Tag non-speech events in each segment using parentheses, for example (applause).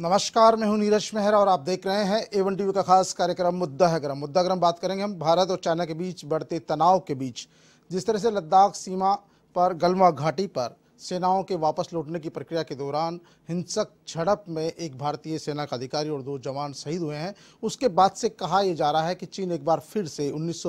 नमस्कार मैं हूं नीरज मेहरा और आप देख रहे हैं एवन टीवी का खास कार्यक्रम मुद्दा है गरम मुद्दा गरम बात करेंगे हम भारत और चाइना के बीच बढ़ते तनाव के बीच जिस तरह से लद्दाख सीमा पर गलवा घाटी पर सेनाओं के वापस लौटने की प्रक्रिया के दौरान हिंसक झड़प में एक भारतीय सेना का अधिकारी और दो जवान शहीद हुए हैं उसके बाद से कहा यह जा रहा है कि चीन एक बार फिर से उन्नीस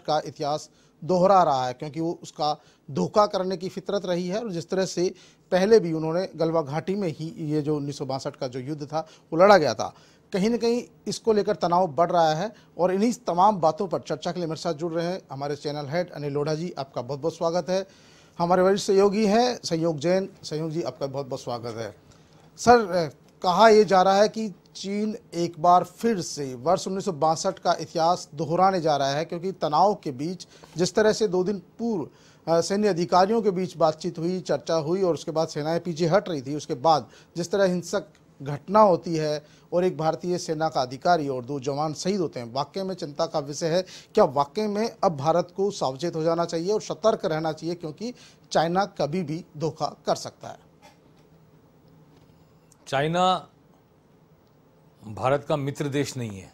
का इतिहास दोहरा रहा है क्योंकि वो उसका धोखा करने की फितरत रही है और जिस तरह से पहले भी उन्होंने गलवा घाटी में ही ये जो उन्नीस का जो युद्ध था वो लड़ा गया था कहीं ना कहीं इसको लेकर तनाव बढ़ रहा है और इन्हीं तमाम बातों पर चर्चा के लिए मेरे साथ जुड़ रहे हैं हमारे चैनल हेड अनिल लोढ़ा जी आपका बहुत बहुत स्वागत है हमारे वरिष्ठ सहयोगी हैं संयोग जैन संयोग जी आपका बहुत बहुत स्वागत है सर कहा यह जा रहा है कि चीन एक बार फिर से वर्ष उन्नीस का इतिहास दोहराने जा रहा है क्योंकि तनाव के बीच जिस तरह से दो दिन पूर्व सैन्य अधिकारियों के बीच बातचीत हुई चर्चा हुई और उसके बाद सेनाएं पीछे हट रही थी उसके बाद जिस तरह हिंसक घटना होती है और एक भारतीय सेना का अधिकारी और दो जवान शहीद होते हैं वाकई में चिंता का विषय है क्या वाकई में अब भारत को सावचेत हो जाना चाहिए और सतर्क रहना चाहिए क्योंकि चाइना कभी भी धोखा कर सकता है चाइना भारत का मित्र देश नहीं है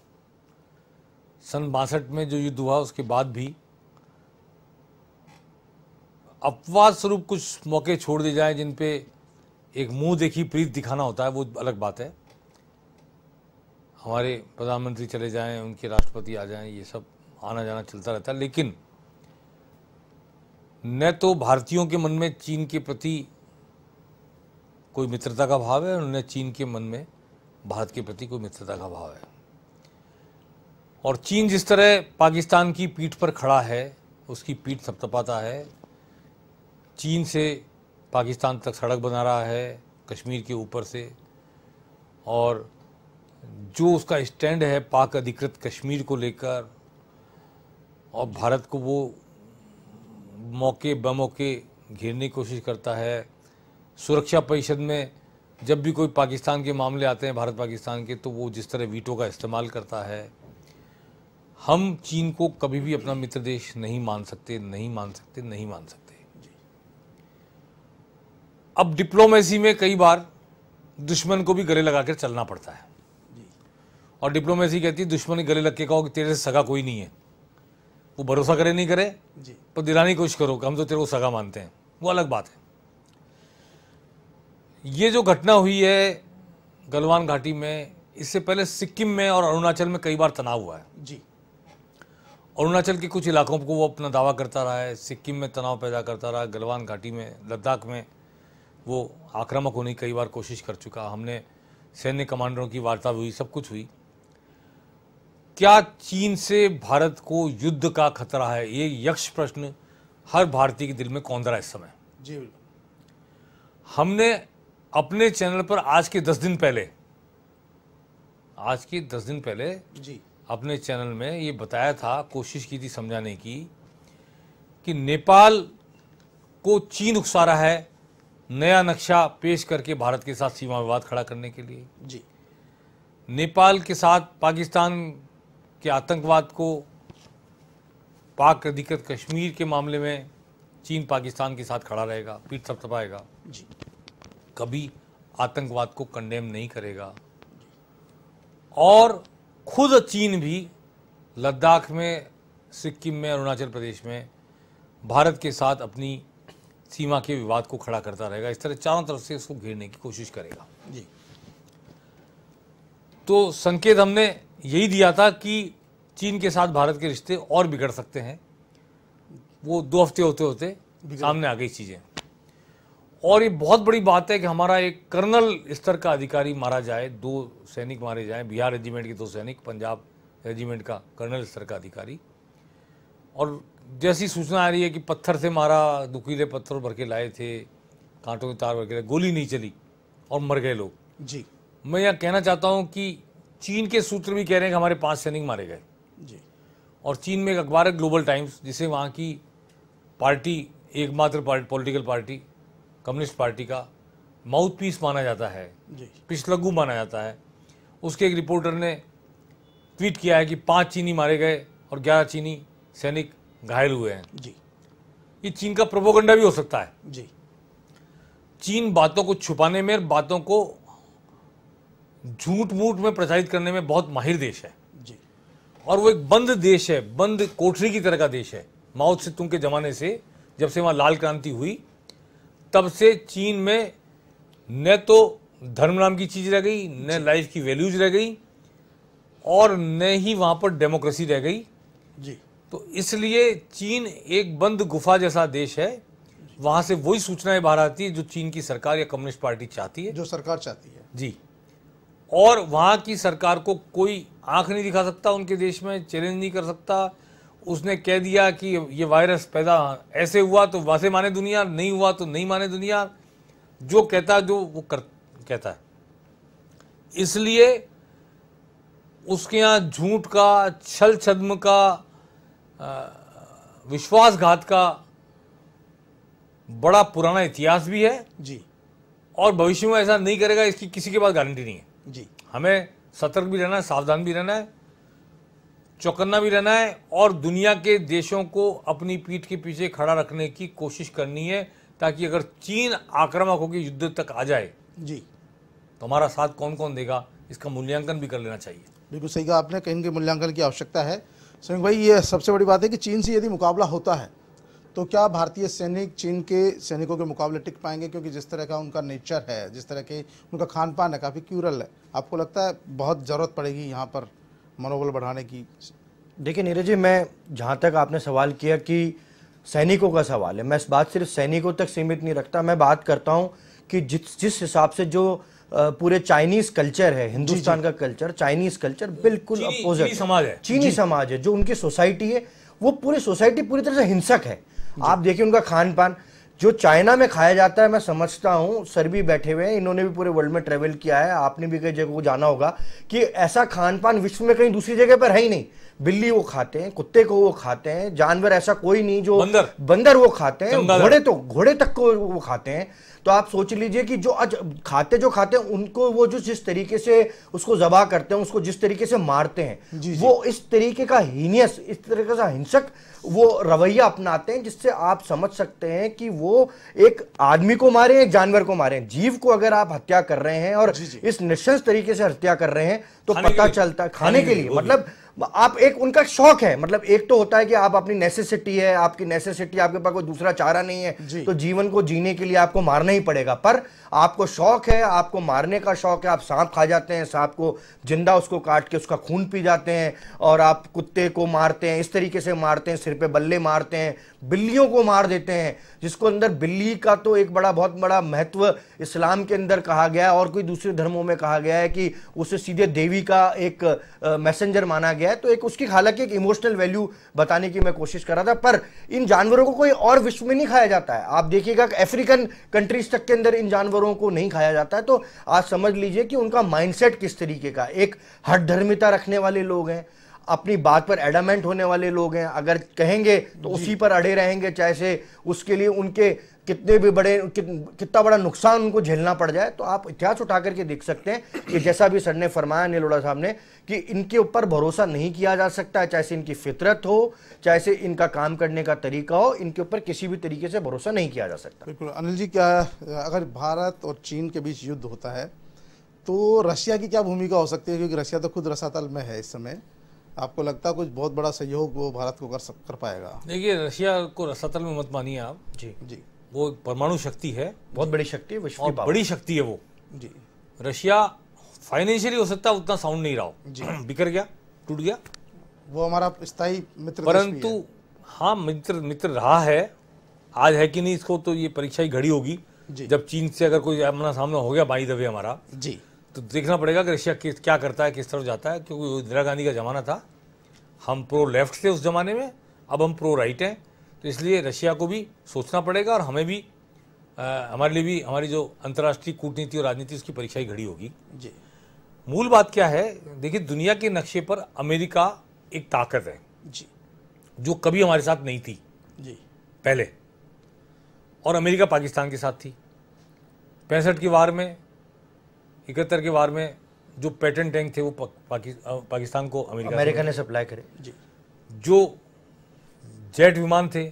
सन बासठ में जो युद्ध हुआ उसके बाद भी अपवाद स्वरूप कुछ मौके छोड़ दिए जाएं जिन पे एक मुंह देखी प्रीत दिखाना होता है वो अलग बात है हमारे प्रधानमंत्री चले जाएं उनके राष्ट्रपति आ जाएं ये सब आना जाना चलता रहता है लेकिन न तो भारतीयों के मन में चीन के प्रति कोई मित्रता का भाव है और न चीन के मन में भारत के प्रति कोई मित्रता का भाव है और चीन जिस तरह पाकिस्तान की पीठ पर खड़ा है उसकी पीठ थपथपाता है चीन से पाकिस्तान तक सड़क बना रहा है कश्मीर के ऊपर से और जो उसका स्टैंड है पाक अधिकृत कश्मीर को लेकर और भारत को वो मौके बमौके घेरने की कोशिश करता है सुरक्षा परिषद में जब भी कोई पाकिस्तान के मामले आते हैं भारत पाकिस्तान के तो वो जिस तरह वीटो का इस्तेमाल करता है हम चीन को कभी भी अपना मित्र देश नहीं मान सकते नहीं मान सकते नहीं मान सकते अब डिप्लोमेसी में कई बार दुश्मन को भी गले लगा कर चलना पड़ता है और डिप्लोमेसी कहती है दुश्मन गले लग के कहो कि तेरे से सगा कोई नहीं है वो भरोसा करे नहीं करे जी पर दिलाने की कोशिश करो कि हम तो तेरे को सगा मानते हैं वो अलग बात है ये जो घटना हुई है गलवान घाटी में इससे पहले सिक्किम में और अरुणाचल में कई बार तनाव हुआ है जी अरुणाचल के कुछ इलाकों को वो अपना दावा करता रहा है सिक्किम में तनाव पैदा करता रहा गलवान घाटी में लद्दाख में वो आक्रामक होने की कई बार कोशिश कर चुका हमने सैन्य कमांडरों की वार्ता हुई सब कुछ हुई क्या चीन से भारत को युद्ध का खतरा है ये यक्ष प्रश्न हर भारतीय के दिल में कौंदरा इस समय जी हमने अपने चैनल पर आज के दस दिन पहले आज के दस दिन पहले जी अपने चैनल में ये बताया था कोशिश की थी समझाने की कि नेपाल को चीन उकसा रहा है नया नक्शा पेश करके भारत के साथ सीमा विवाद खड़ा करने के लिए जी नेपाल के साथ पाकिस्तान के आतंकवाद को पाक अधिकृत कश्मीर के मामले में चीन पाकिस्तान के साथ खड़ा रहेगा पीठ थपथपाएगा जी कभी आतंकवाद को कंडेम नहीं करेगा और खुद चीन भी लद्दाख में सिक्किम में अरुणाचल प्रदेश में भारत के साथ अपनी सीमा के विवाद को खड़ा करता रहेगा इस तरह चारों तरफ से इसको घेरने की कोशिश करेगा जी तो संकेत हमने यही दिया था कि चीन के साथ भारत के रिश्ते और बिगड़ सकते हैं वो दो हफ्ते होते होते सामने आ गई चीज़ें और ये बहुत बड़ी बात है कि हमारा एक कर्नल स्तर का अधिकारी मारा जाए दो सैनिक मारे जाए बिहार रेजिमेंट के दो सैनिक पंजाब रेजिमेंट का कर्नल स्तर का अधिकारी और जैसी सूचना आ रही है कि पत्थर से मारा दुखीले पत्थर भर के लाए थे कांटों में तार भर के गोली नहीं चली और मर गए लोग जी मैं यह कहना चाहता हूँ कि चीन के सूत्र भी कह रहे हैं कि हमारे पाँच सैनिक मारे गए जी और चीन में एक अखबार है ग्लोबल टाइम्स जिसे वहाँ की पार्टी एकमात्र party political party communist party का माउथ पीस माना जाता है पिछलग्गू माना जाता है उसके एक रिपोर्टर ने ट्वीट किया है कि पाँच चीनी मारे गए और ग्यारह चीनी सैनिक घायल हुए हैं जी ये चीन का प्रोपोगंडा भी हो सकता है जी चीन बातों को छुपाने में और बातों को झूठ मूठ में प्रचारित करने में बहुत माहिर देश है जी और वो एक बंद देश है बंद कोठरी की तरह का देश है माउथ से तुम के ज़माने से जब से वहाँ लाल क्रांति हुई तब से चीन में न तो धर्म नाम की चीज़ रह गई न लाइफ की वैल्यूज रह गई और न ही वहाँ पर डेमोक्रेसी रह गई जी तो इसलिए चीन एक बंद गुफा जैसा देश है वहाँ से वही सूचनाएं बाहर आती है जो चीन की सरकार या कम्युनिस्ट पार्टी चाहती है जो सरकार चाहती है जी और वहाँ की सरकार को कोई आंख नहीं दिखा सकता उनके देश में चैलेंज नहीं कर सकता उसने कह दिया कि ये वायरस पैदा ऐसे हुआ तो वासे माने दुनिया नहीं हुआ तो नहीं माने दुनिया जो कहता जो वो कर कहता है इसलिए उसके यहाँ झूठ का छल छद्म का विश्वासघात का बड़ा पुराना इतिहास भी है जी और भविष्य में ऐसा नहीं करेगा इसकी किसी के पास गारंटी नहीं है जी हमें सतर्क भी रहना है सावधान भी रहना है चौकन्ना भी रहना है और दुनिया के देशों को अपनी पीठ के पीछे खड़ा रखने की कोशिश करनी है ताकि अगर चीन आक्रामक होकर युद्ध तक आ जाए जी तो हमारा साथ कौन कौन देगा इसका मूल्यांकन भी कर लेना चाहिए बिल्कुल सही कहा आपने कहीं के मूल्यांकन की आवश्यकता है संग भाई ये सबसे बड़ी बात है कि चीन से यदि मुकाबला होता है तो क्या भारतीय सैनिक चीन के सैनिकों के मुकाबले टिक पाएंगे क्योंकि जिस तरह का उनका नेचर है जिस तरह के उनका खान पान है काफ़ी क्यूरल है आपको लगता है बहुत ज़रूरत पड़ेगी यहाँ पर मनोबल बढ़ाने की देखिए नीरज जी मैं जहाँ तक आपने सवाल किया कि सैनिकों का सवाल है मैं इस बात सिर्फ सैनिकों तक सीमित नहीं रखता मैं बात करता हूँ कि जिस जिस हिसाब से जो पूरे चाइनीज कल्चर है हिंदुस्तान जी, जी. का कल्चर चाइनीज कल्चर बिल्कुल अपोजिट समाज है चीनी समाज है जो उनकी सोसाइटी है वो पूरी सोसाइटी पूरी तरह से हिंसक है आप देखिए उनका खान पान जो चाइना में खाया जाता है मैं समझता हूँ सर भी बैठे हुए हैं इन्होंने भी पूरे वर्ल्ड में ट्रेवल किया है आपने भी कई जगह को जाना होगा कि ऐसा खान पान विश्व में कहीं दूसरी जगह पर है ही नहीं बिल्ली वो खाते हैं कुत्ते को वो खाते हैं जानवर ऐसा कोई नहीं जो बंदर, बंदर वो खाते हैं घोड़े तो घोड़े तक को वो खाते हैं तो आप सोच लीजिए कि जो आज खाते जो खाते हैं उनको वो जो जिस तरीके से उसको जबा करते हैं उसको जिस तरीके से मारते हैं जी, जी। वो इस तरीके का हीनियस इस तरीके का हिंसक वो रवैया अपनाते हैं जिससे आप समझ सकते हैं कि वो एक आदमी को मारे एक जानवर को मारे जीव को अगर आप हत्या कर रहे हैं और जी जी। इस निशंस तरीके से हत्या कर रहे हैं तो पता चलता खाने के लिए मतलब आप एक उनका शौक है मतलब एक तो होता है कि आप अपनी नेसेसिटी है आपकी नेसेसिटी आपके पास कोई दूसरा चारा नहीं है जी। तो जीवन को जीने के लिए आपको मारना ही पड़ेगा पर आपको शौक है आपको मारने का शौक है आप सांप खा जाते हैं सांप को जिंदा उसको काट के उसका खून पी जाते हैं और आप कुत्ते को मारते हैं इस तरीके से मारते हैं सिर पर बल्ले मारते हैं बिल्लियों को मार देते हैं जिसको अंदर बिल्ली का तो एक बड़ा बहुत बड़ा महत्व इस्लाम के अंदर कहा गया है और कोई दूसरे धर्मों में कहा गया है कि उसे सीधे देवी का एक मैसेंजर माना गया गया है तो एक उसकी हालांकि एक इमोशनल वैल्यू बताने की मैं कोशिश कर रहा था पर इन जानवरों को कोई और विश्व में नहीं खाया जाता है आप देखिएगा अफ्रीकन कंट्रीज तक के अंदर इन जानवरों को नहीं खाया जाता है तो आज समझ लीजिए कि उनका माइंडसेट किस तरीके का एक हट रखने वाले लोग हैं अपनी बात पर एडामेंट होने वाले लोग हैं अगर कहेंगे तो उसी पर अड़े रहेंगे चाहे से उसके लिए उनके कितने भी बड़े कि, कितना बड़ा नुकसान उनको झेलना पड़ जाए तो आप इतिहास उठा करके देख सकते हैं कि जैसा भी सर ने फरमाया निलोड़ा साहब ने कि इनके ऊपर भरोसा नहीं किया जा सकता है चाहे से इनकी फितरत हो चाहे से इनका काम करने का तरीका हो इनके ऊपर किसी भी तरीके से भरोसा नहीं किया जा सकता बिल्कुल अनिल जी क्या अगर भारत और चीन के बीच युद्ध होता है तो रशिया की क्या भूमिका हो सकती है क्योंकि रशिया तो खुद रसातल में है इस समय आपको लगता है कुछ बहुत बड़ा सहयोग वो भारत को कर सक कर पाएगा देखिए रशिया को रसातल में मत मानिए आप जी जी वो परमाणु शक्ति है बहुत बड़ी शक्ति है विश्व बड़ी शक्ति है वो जी रशिया फाइनेंशियली हो सकता है उतना साउंड नहीं रहा हो (clears throat) बिखर गया टूट गया वो हमारा स्थायी मित्र परंतु हाँ मित्र मित्र रहा है आज है कि नहीं इसको तो ये परीक्षा ही घड़ी होगी जब चीन से अगर कोई अपना सामना हो गया बाई दबे हमारा जी तो देखना पड़ेगा कि रशिया क्या करता है किस तरफ जाता है क्योंकि इंदिरा गांधी का ज़माना था हम प्रो लेफ्ट थे उस ज़माने में अब हम प्रो राइट हैं तो इसलिए रशिया को भी सोचना पड़ेगा और हमें भी आ, हमारे लिए भी हमारी जो अंतर्राष्ट्रीय कूटनीति और राजनीति उसकी परीक्षा ही घड़ी होगी जी मूल बात क्या है देखिए दुनिया के नक्शे पर अमेरिका एक ताकत है जी जो कभी हमारे साथ नहीं थी जी पहले और अमेरिका पाकिस्तान के साथ थी पैंसठ की वार में इकहत्तर की वार में जो पैटर्न टैंक थे वो पाकिस्तान को अमेरिका अमेरिका ने सप्लाई करे जी जो जेट विमान थे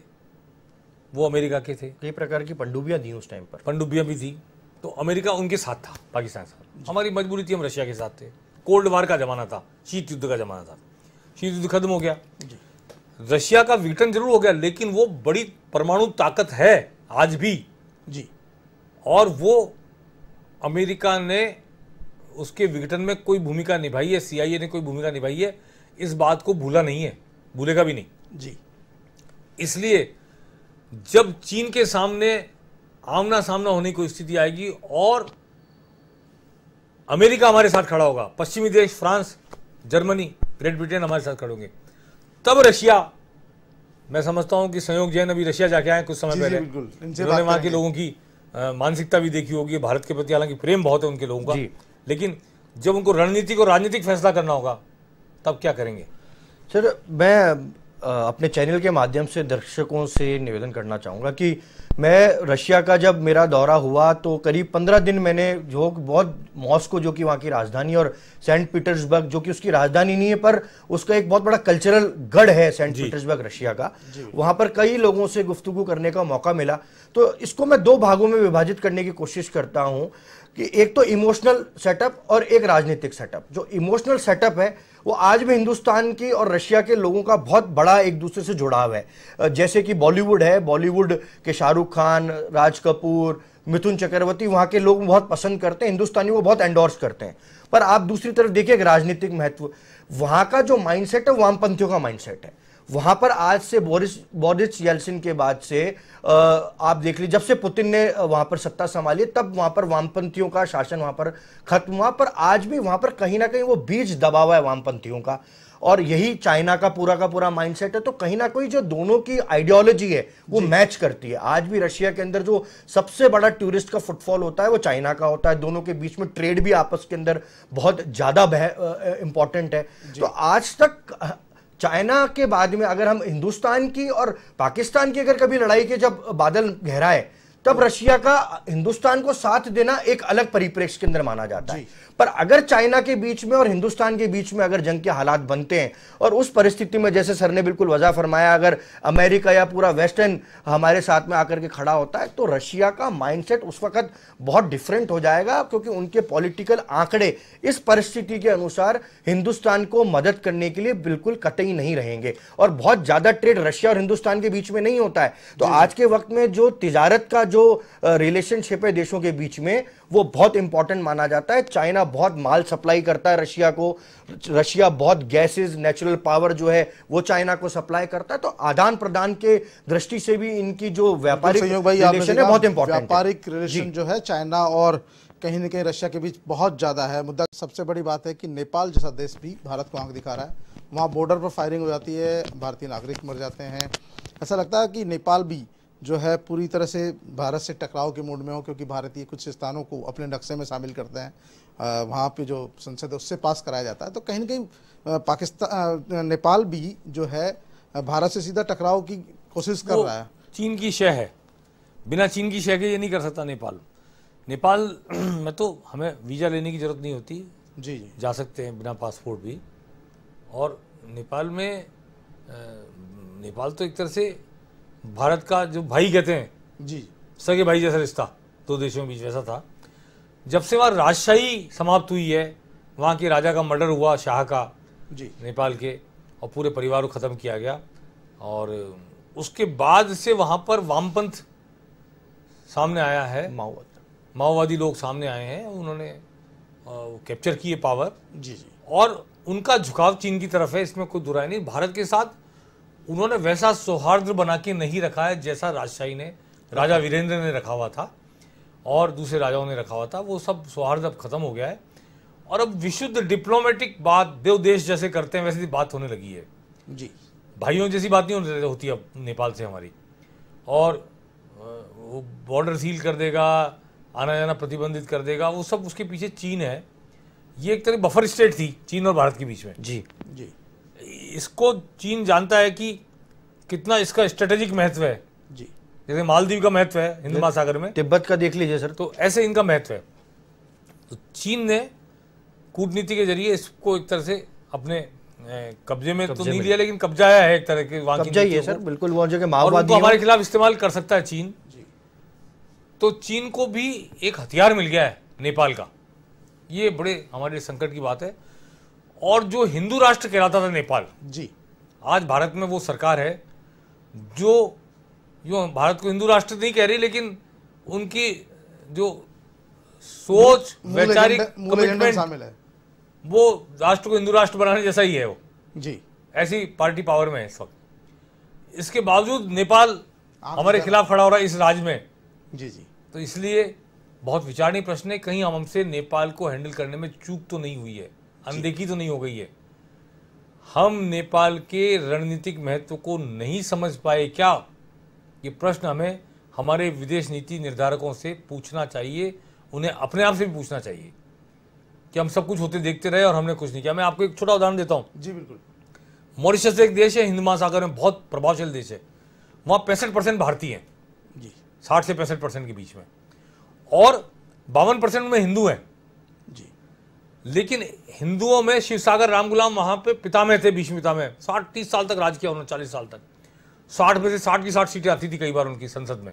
वो अमेरिका के थे कई प्रकार की पंडुबिया थी उस टाइम पर पंडुबिया भी थी तो अमेरिका उनके साथ था पाकिस्तान साथ हमारी मजबूरी थी हम रशिया के साथ थे कोल्ड वार का जमाना था शीत युद्ध का जमाना था शीत युद्ध खत्म हो गया रशिया का विघटन जरूर हो गया लेकिन वो बड़ी परमाणु ताकत है आज भी जी और वो अमेरिका ने उसके विघटन में कोई भूमिका निभाई है सीआईए ने कोई भूमिका निभाई है इस बात को भूला नहीं है भूलेगा भी नहीं जी इसलिए जब चीन के सामने आमना सामना होने की स्थिति आएगी और अमेरिका हमारे साथ खड़ा होगा पश्चिमी देश फ्रांस जर्मनी ग्रेट ब्रिटेन हमारे साथ खड़े होंगे तब रशिया मैं समझता हूं कि संयोग जैन अभी रशिया जाके आए कुछ समय पहले उन्होंने वहां के लोगों की मानसिकता भी देखी होगी भारत के प्रति हालांकि प्रेम बहुत है उनके लोगों का लेकिन जब उनको रणनीतिक और राजनीतिक फैसला करना होगा तब क्या करेंगे सर मैं अपने चैनल के माध्यम से दर्शकों से निवेदन करना चाहूँगा कि मैं रशिया का जब मेरा दौरा हुआ तो करीब पंद्रह दिन मैंने जो बहुत मॉस्को जो कि वहाँ की राजधानी और सेंट पीटर्सबर्ग जो कि उसकी राजधानी नहीं है पर उसका एक बहुत बड़ा कल्चरल गढ़ है सेंट पीटर्सबर्ग रशिया का वहाँ पर कई लोगों से गुफ्तगु करने का मौका मिला तो इसको मैं दो भागों में विभाजित करने की कोशिश करता हूँ कि एक तो इमोशनल सेटअप और एक राजनीतिक सेटअप जो इमोशनल सेटअप है वो आज भी हिंदुस्तान की और रशिया के लोगों का बहुत बड़ा एक दूसरे से जुड़ाव है जैसे कि बॉलीवुड है बॉलीवुड के शाहरुख खान राज कपूर मिथुन चक्रवर्ती वहाँ के लोग बहुत पसंद करते हैं हिंदुस्तानी वो बहुत एंडोर्स करते हैं पर आप दूसरी तरफ देखिए राजनीतिक महत्व वहाँ का जो माइंडसेट है वामपंथियों का माइंडसेट है वहां पर आज से बोरिस बोरिस येल्सिन के बाद से आप देख लीजिए जब से पुतिन ने वहां पर सत्ता संभाली तब वहां पर वामपंथियों का शासन वहां पर खत्म हुआ पर आज भी वहां पर कहीं ना कहीं वो बीज दबा हुआ है वामपंथियों का और यही चाइना का पूरा का पूरा माइंडसेट है तो कहीं ना कहीं जो दोनों की आइडियोलॉजी है वो मैच करती है आज भी रशिया के अंदर जो सबसे बड़ा टूरिस्ट का फुटफॉल होता है वो चाइना का होता है दोनों के बीच में ट्रेड भी आपस के अंदर बहुत ज़्यादा इंपॉर्टेंट है तो आज तक चाइना के बाद में अगर हम हिंदुस्तान की और पाकिस्तान की अगर कभी लड़ाई के जब बादल गहराए तब रशिया का हिंदुस्तान को साथ देना एक अलग परिप्रेक्ष्य के अंदर माना जाता है पर अगर चाइना के बीच में और हिंदुस्तान के बीच में अगर जंग के हालात बनते हैं और उस परिस्थिति में जैसे सर ने बिल्कुल वजह फरमाया अगर अमेरिका या पूरा वेस्टर्न हमारे साथ में आकर के खड़ा होता है तो रशिया का माइंडसेट उस वक्त बहुत डिफरेंट हो जाएगा क्योंकि उनके पॉलिटिकल आंकड़े इस परिस्थिति के अनुसार हिंदुस्तान को मदद करने के लिए बिल्कुल कतई नहीं रहेंगे और बहुत ज्यादा ट्रेड रशिया और हिंदुस्तान के बीच में नहीं होता है तो आज के वक्त में जो तिजारत का जो रिलेशनशिप है देशों के बीच में वो बहुत इंपॉर्टेंट माना जाता है चाइना बहुत माल सप्लाई करता है रशिया को रशिया बहुत गैसेस नेचुरल पावर जो है वो चाइना को सप्लाई करता है तो आदान प्रदान के दृष्टि से भी इनकी जो व्यापारिक रिलेशन है बहुत इंपॉर्टेंट व्यापारिक रिलेशन जो है चाइना और कहीं ना कहीं रशिया के बीच बहुत ज़्यादा है मुद्दा सबसे बड़ी बात है कि नेपाल जैसा देश भी भारत को आंख दिखा रहा है वहाँ बॉर्डर पर फायरिंग हो जाती है भारतीय नागरिक मर जाते हैं ऐसा लगता है कि नेपाल भी जो है पूरी तरह से भारत से टकराव के मूड में हो क्योंकि भारतीय कुछ स्थानों को अपने नक्शे में शामिल करते हैं वहाँ पे जो संसद है उससे पास कराया जाता है तो कहीं ना कहीं पाकिस्तान नेपाल भी जो है भारत से सीधा टकराव की कोशिश कर रहा है चीन की शह है बिना चीन की शह के ये नहीं कर सकता नेपाल नेपाल (clears throat) में तो हमें वीज़ा लेने की ज़रूरत नहीं होती जी जी जा सकते हैं बिना पासपोर्ट भी और नेपाल में नेपाल तो एक तरह से भारत का जो भाई कहते हैं जी सगे भाई जैसा रिश्ता दो देशों के बीच वैसा था जब से वहाँ राजशाही समाप्त हुई है वहाँ के राजा का मर्डर हुआ शाह का जी नेपाल के और पूरे परिवार को ख़त्म किया गया और उसके बाद से वहाँ पर वामपंथ सामने आया है माओवाद माओवादी लोग सामने आए हैं उन्होंने कैप्चर किए पावर जी जी और उनका झुकाव चीन की तरफ है इसमें कोई दुराई नहीं भारत के साथ उन्होंने वैसा सौहार्द बना के नहीं रखा है जैसा राजशाही ने राजा वीरेंद्र ने रखा हुआ था और दूसरे राजाओं ने रखा हुआ था वो सब सौहार्द अब खत्म हो गया है और अब विशुद्ध डिप्लोमेटिक बात देव देश जैसे करते हैं वैसे बात होने लगी है जी भाइयों जैसी बात नहीं होती अब नेपाल से हमारी और वो बॉर्डर सील कर देगा आना जाना प्रतिबंधित कर देगा वो सब उसके पीछे चीन है ये एक तरह बफर स्टेट थी चीन और भारत के बीच में जी जी इसको चीन जानता है कि कितना इसका स्ट्रेटेजिक महत्व है जी जैसे मालदीव का महत्व है हिंद महासागर में तिब्बत का देख लीजिए सर तो ऐसे इनका महत्व है तो चीन ने कूटनीति के जरिए इसको एक तरह से अपने कब्जे में तो कब्जे तो नहीं लिया लेकिन कब्जा आया है एक तरह के वहां कब्जा ही है सर बिल्कुल वो जगह माओवादी हमारे खिलाफ इस्तेमाल कर सकता है चीन तो चीन को भी एक हथियार मिल गया है नेपाल का ये बड़े हमारे संकट की बात है और जो हिंदू राष्ट्र कहलाता था नेपाल जी आज भारत में वो सरकार है जो यो भारत को हिंदू राष्ट्र नहीं कह रही लेकिन उनकी जो सोच वैचारिक कमिटमेंट शामिल है वो राष्ट्र को हिंदू राष्ट्र बनाने जैसा ही है वो जी ऐसी पार्टी पावर में है इस वक्त इसके बावजूद नेपाल हमारे खिलाफ खड़ा हो रहा है इस राज्य में जी जी तो इसलिए बहुत विचारणीय प्रश्न है कहीं हम हमसे नेपाल को हैंडल करने में चूक तो नहीं हुई है अनदेखी तो नहीं हो गई है हम नेपाल के रणनीतिक महत्व को नहीं समझ पाए क्या ये प्रश्न हमें हमारे विदेश नीति निर्धारकों से पूछना चाहिए उन्हें अपने आप से भी पूछना चाहिए कि हम सब कुछ होते देखते रहे और हमने कुछ नहीं किया मैं आपको एक छोटा उदाहरण देता हूं जी बिल्कुल मॉरिशस एक देश है हिंद महासागर में बहुत प्रभावशाली देश है वहां पैंसठ परसेंट भारतीय हैं जी साठ से पैंसठ परसेंट के बीच में और बावन परसेंट में हिंदू हैं लेकिन हिंदुओं में शिवसागर राम गुलाम वहाँ पे पितामह थे भीष्म पितामह साठ तीस साल तक राज किया उन्होंने चालीस साल तक साठ में से साठ की साठ सीटें आती थी कई बार उनकी संसद में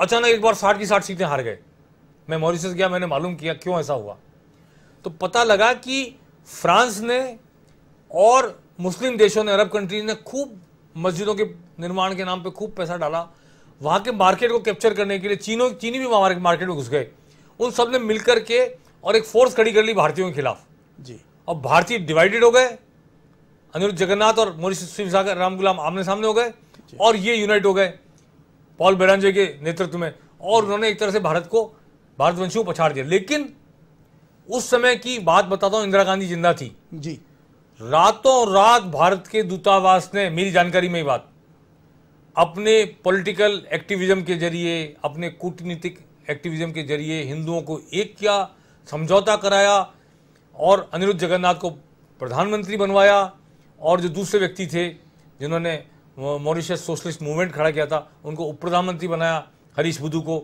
अचानक एक बार साठ की साठ सीटें हार गए मैं मॉरिशस गया मैंने मालूम किया क्यों ऐसा हुआ तो पता लगा कि फ्रांस ने और मुस्लिम देशों ने अरब कंट्रीज ने खूब मस्जिदों के निर्माण के नाम पे खूब पैसा डाला वहां के मार्केट को कैप्चर करने के लिए चीनों चीनी भी मार्केट में घुस गए उन सब ने मिलकर के और एक फोर्स खड़ी कर ली भारतीयों के खिलाफ जी अब भारतीय डिवाइडेड हो गए अनिरुद्ध जगन्नाथ और मोरिश सागर राम गुलाम आमने सामने हो गए और ये यूनाइट हो गए पॉल बेरांजे के नेतृत्व में और उन्होंने एक तरह से भारत को भारतवंशियों को पछाड़ दिया लेकिन उस समय की बात बताता हूँ इंदिरा गांधी जिंदा थी जी रातों रात भारत के दूतावास ने मेरी जानकारी में ही बात अपने पॉलिटिकल एक्टिविज्म के जरिए अपने कूटनीतिक एक्टिविज्म के जरिए हिंदुओं को एक किया समझौता कराया और अनिरुद्ध जगन्नाथ को प्रधानमंत्री बनवाया और जो दूसरे व्यक्ति थे जिन्होंने मॉरिशस सोशलिस्ट मूवमेंट खड़ा किया था उनको उप प्रधानमंत्री बनाया हरीश बुधू को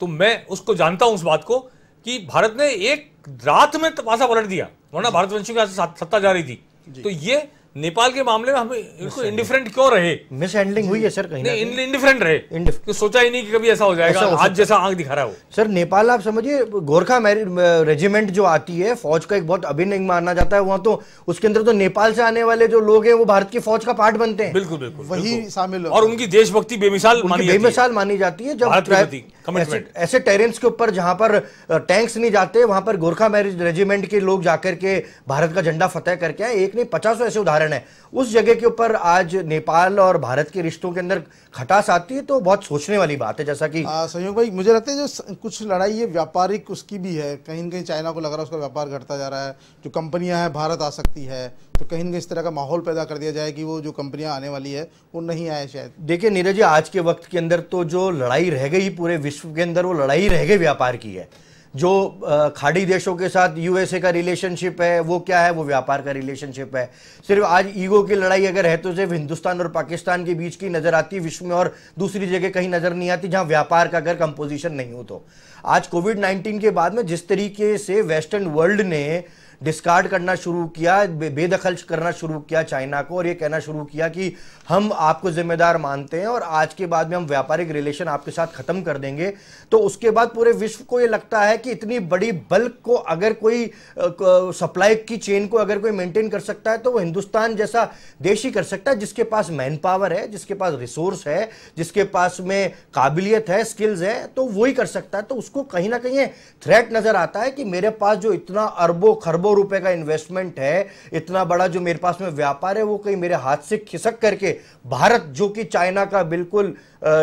तो मैं उसको जानता हूं उस बात को कि भारत ने एक रात में तपासा पलट दिया वरना भारतवंशियों के सत्ता जा रही थी तो ये नेपाल के मामले में हम इनको इंडिफरेंट क्यों रहे मिसहैंडलिंग हुई है सर कहीं नहीं इंडिफरेंट रहे इंडिफरेंट तो सोचा ही नहीं कि कभी ऐसा हो जाएगा ऐसा आज जैसा आंख दिखा रहा हो सर नेपाल आप समझिए गोरखा रेजिमेंट जो आती है फौज का एक बहुत अंग माना जाता है वहाँ तो उसके अंदर तो नेपाल से आने वाले जो लोग हैं वो भारत की फौज का पार्ट बनते हैं बिल्कुल बिल्कुल वही शामिल और उनकी देशभक्ति बेमिसाल बेमिसाल मानी जाती है जब ऐसे, टेरेंस के ऊपर जहां पर टैंक्स नहीं जाते वहां पर गोरखा मैरिज रेजिमेंट के लोग जाकर के भारत का झंडा फतेह करके आए एक नहीं पचासों ऐसे उदाहरण है उस जगह के ऊपर आज नेपाल और भारत के रिश्तों के अंदर खटास आती है तो बहुत सोचने वाली बात है जैसा की संयोग भाई मुझे लगता है जो कुछ लड़ाई है व्यापारिक उसकी भी है कहीं ना कहीं चाइना को लग रहा है उसका व्यापार घटता जा रहा है जो कंपनियां हैं भारत आ सकती है तो कहीं ना कहीं इस तरह का माहौल पैदा कर दिया जाए कि वो जो कंपनियां आने वाली है वो नहीं आए शायद देखिए नीरज जी आज के वक्त के अंदर तो जो लड़ाई रह गई पूरे विश्व के अंदर वो लड़ाई रह गई व्यापार की है जो खाड़ी देशों के साथ यूएसए का रिलेशनशिप है वो क्या है वो व्यापार का रिलेशनशिप है सिर्फ आज ईगो की लड़ाई अगर है तो सिर्फ हिंदुस्तान और पाकिस्तान के बीच की नज़र आती विश्व में और दूसरी जगह कहीं नज़र नहीं आती जहां व्यापार का अगर कंपोजिशन नहीं हो तो आज कोविड नाइन्टीन के बाद में जिस तरीके से वेस्टर्न वर्ल्ड ने डिस्कार्ड करना शुरू किया बेदखल करना शुरू किया चाइना को और ये कहना शुरू किया कि हम आपको जिम्मेदार मानते हैं और आज के बाद में हम व्यापारिक रिलेशन आपके साथ ख़त्म कर देंगे तो उसके बाद पूरे विश्व को ये लगता है कि इतनी बड़ी बल्क को अगर कोई सप्लाई की चेन को अगर कोई मेंटेन कर सकता है तो वो हिंदुस्तान जैसा देश ही कर सकता है जिसके पास मैन पावर है जिसके पास रिसोर्स है जिसके पास में काबिलियत है स्किल्स है तो वो ही कर सकता है तो उसको कहीं ना कहीं थ्रेट नज़र आता है कि मेरे पास जो इतना अरबों खरबों करोड़ों रुपए का इन्वेस्टमेंट है इतना बड़ा जो मेरे पास में व्यापार है वो कहीं मेरे हाथ से खिसक करके भारत जो कि चाइना का बिल्कुल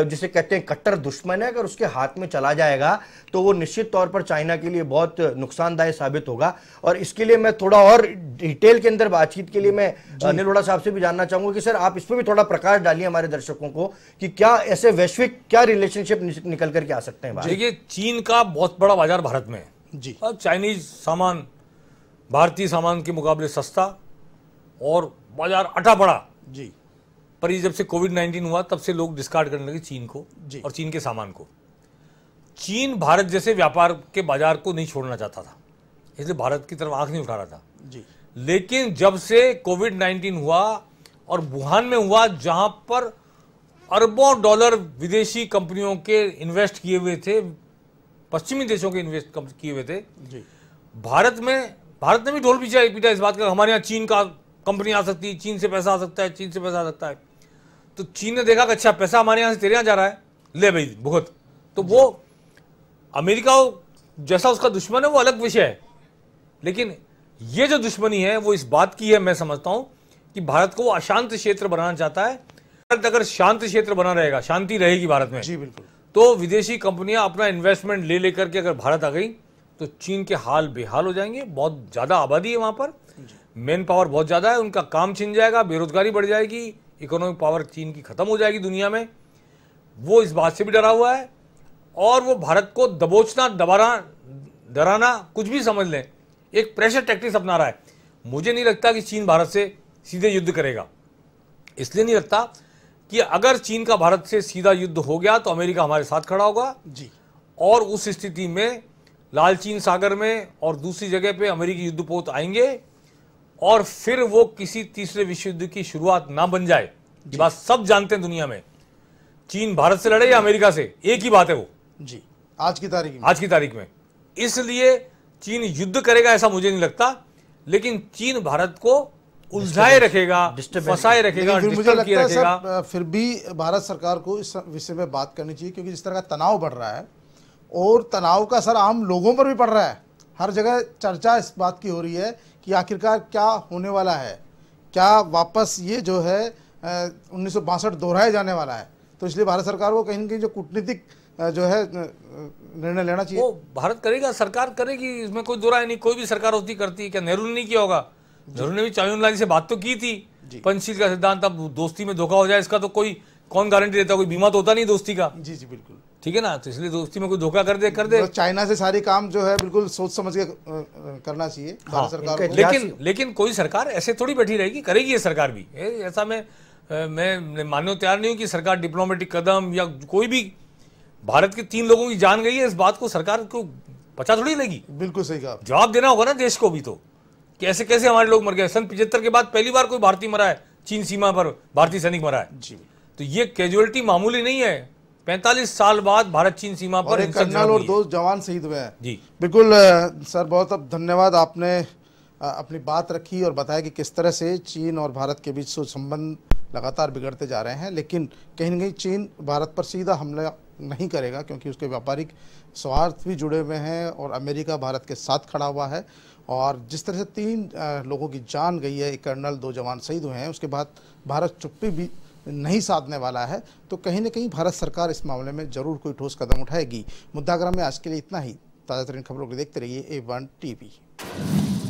जिसे कहते हैं कट्टर दुश्मन है अगर उसके हाथ में चला जाएगा तो वो निश्चित तौर पर चाइना के लिए बहुत नुकसानदायक साबित होगा और इसके लिए मैं थोड़ा और डिटेल के अंदर बातचीत के लिए मैं अनिल वोड़ा साहब से भी जानना चाहूंगा कि सर आप इस पर भी थोड़ा प्रकाश डालिए हमारे दर्शकों को कि क्या ऐसे वैश्विक क्या रिलेशनशिप निकल करके आ सकते हैं देखिए चीन का बहुत बड़ा बाजार भारत में जी और चाइनीज सामान भारतीय सामान के मुकाबले सस्ता और बाजार अटा पड़ा जी पर ये जब से कोविड नाइन्टीन हुआ तब से लोग डिस्कार्ड करने लगे चीन को जी। और चीन के सामान को चीन भारत जैसे व्यापार के बाजार को नहीं छोड़ना चाहता था इसलिए भारत की तरफ आंख नहीं उठा रहा था जी लेकिन जब से कोविड नाइन्टीन हुआ और वुहान में हुआ जहां पर अरबों डॉलर विदेशी कंपनियों के इन्वेस्ट किए हुए थे पश्चिमी देशों के इन्वेस्ट किए हुए थे जी। भारत में भारत ने भी ढोल पीछा पीटा इस बात का हमारे यहाँ चीन का कंपनी आ सकती है चीन से पैसा आ सकता है चीन से पैसा आ सकता है तो चीन ने देखा कि अच्छा पैसा हमारे यहाँ से तेरे यहाँ जा रहा है ले भाई भुगत तो वो अमेरिका जैसा उसका दुश्मन है वो अलग विषय है लेकिन ये जो दुश्मनी है वो इस बात की है मैं समझता हूँ कि भारत को वो अशांत क्षेत्र बनाना चाहता है भारत अगर शांत क्षेत्र बना रहेगा शांति रहेगी भारत में जी बिल्कुल तो विदेशी कंपनियां अपना इन्वेस्टमेंट ले लेकर के अगर भारत आ गई तो चीन के हाल बेहाल हो जाएंगे बहुत ज़्यादा आबादी है वहाँ पर मैन पावर बहुत ज़्यादा है उनका काम छिन जाएगा बेरोजगारी बढ़ जाएगी इकोनॉमिक पावर चीन की ख़त्म हो जाएगी दुनिया में वो इस बात से भी डरा हुआ है और वो भारत को दबोचना दबाना डराना कुछ भी समझ लें एक प्रेशर टैक्टिक्स अपना रहा है मुझे नहीं लगता कि चीन भारत से सीधे युद्ध करेगा इसलिए नहीं लगता कि अगर चीन का भारत से सीधा युद्ध हो गया तो अमेरिका हमारे साथ खड़ा होगा जी और उस स्थिति में लालचीन सागर में और दूसरी जगह पे अमेरिकी युद्धपोत आएंगे और फिर वो किसी तीसरे विश्व युद्ध की शुरुआत ना बन जाए ये बात सब जानते हैं दुनिया में चीन भारत से लड़े या अमेरिका से एक ही बात है वो जी आज की तारीख आज की तारीख में इसलिए चीन युद्ध करेगा ऐसा मुझे नहीं लगता लेकिन चीन भारत को उलझाए रखेगा फंसाए रखेगा फिर मुझे लगता है फिर भी भारत सरकार को इस विषय में बात करनी चाहिए क्योंकि जिस तरह का तनाव बढ़ रहा है और तनाव का असर आम लोगों पर भी पड़ रहा है हर जगह चर्चा इस बात की हो रही है कि आखिरकार क्या होने वाला है क्या वापस ये जो है उन्नीस दोहराया जाने वाला है तो इसलिए भारत सरकार को कहीं ना कहीं जो कूटनीतिक जो है निर्णय लेना चाहिए वो भारत करेगा सरकार करेगी इसमें कोई दो नहीं कोई भी सरकार होती करती है क्या नेहरू ने नहीं किया होगा नेहरू ने भी चावन लाइन से बात तो की थी पंचशील का सिद्धांत अब दोस्ती में धोखा हो जाए इसका तो कोई कौन गारंटी देता कोई बीमा तो होता नहीं दोस्ती का जी जी बिल्कुल ठीक है ना तो इसलिए दोस्ती में कोई धोखा कर दे कर दे तो चाइना से सारे काम जो है बिल्कुल सोच समझ के करना चाहिए हाँ, सरकार लेकिन लेकिन कोई सरकार ऐसे थोड़ी बैठी रहेगी करेगी ये सरकार भी ऐसा मैं मैं मानने तैयार नहीं हूँ कि सरकार डिप्लोमेटिक कदम या कोई भी भारत के तीन लोगों की जान गई है इस बात को सरकार को पता थोड़ी लगी बिल्कुल सही कहा जवाब देना होगा ना देश को भी तो कैसे ऐसे कैसे हमारे लोग मर गए सन पिछहत्तर के बाद पहली बार कोई भारतीय मरा है चीन सीमा पर भारतीय सैनिक मरा है जी तो ये कैजुअलिटी मामूली नहीं है पैंतालीस साल बाद भारत चीन सीमा पर कर्नल और दो जवान शहीद हुए हैं जी बिल्कुल सर बहुत अब धन्यवाद आपने अपनी बात रखी और बताया कि किस तरह से चीन और भारत के बीच संबंध लगातार बिगड़ते जा रहे हैं लेकिन कहीं ना कहीं चीन भारत पर सीधा हमला नहीं करेगा क्योंकि उसके व्यापारिक स्वार्थ भी जुड़े हुए हैं और अमेरिका भारत के साथ खड़ा हुआ है और जिस तरह से तीन लोगों की जान गई है एक कर्नल दो जवान शहीद हुए हैं उसके बाद भारत चुप्पी भी नहीं साधने वाला है तो कहीं ना कहीं भारत सरकार इस मामले में जरूर कोई ठोस कदम उठाएगी मुद्दाग्रह में आज के लिए इतना ही ताज़ा तरीन खबरों को देखते रहिए ए वन टी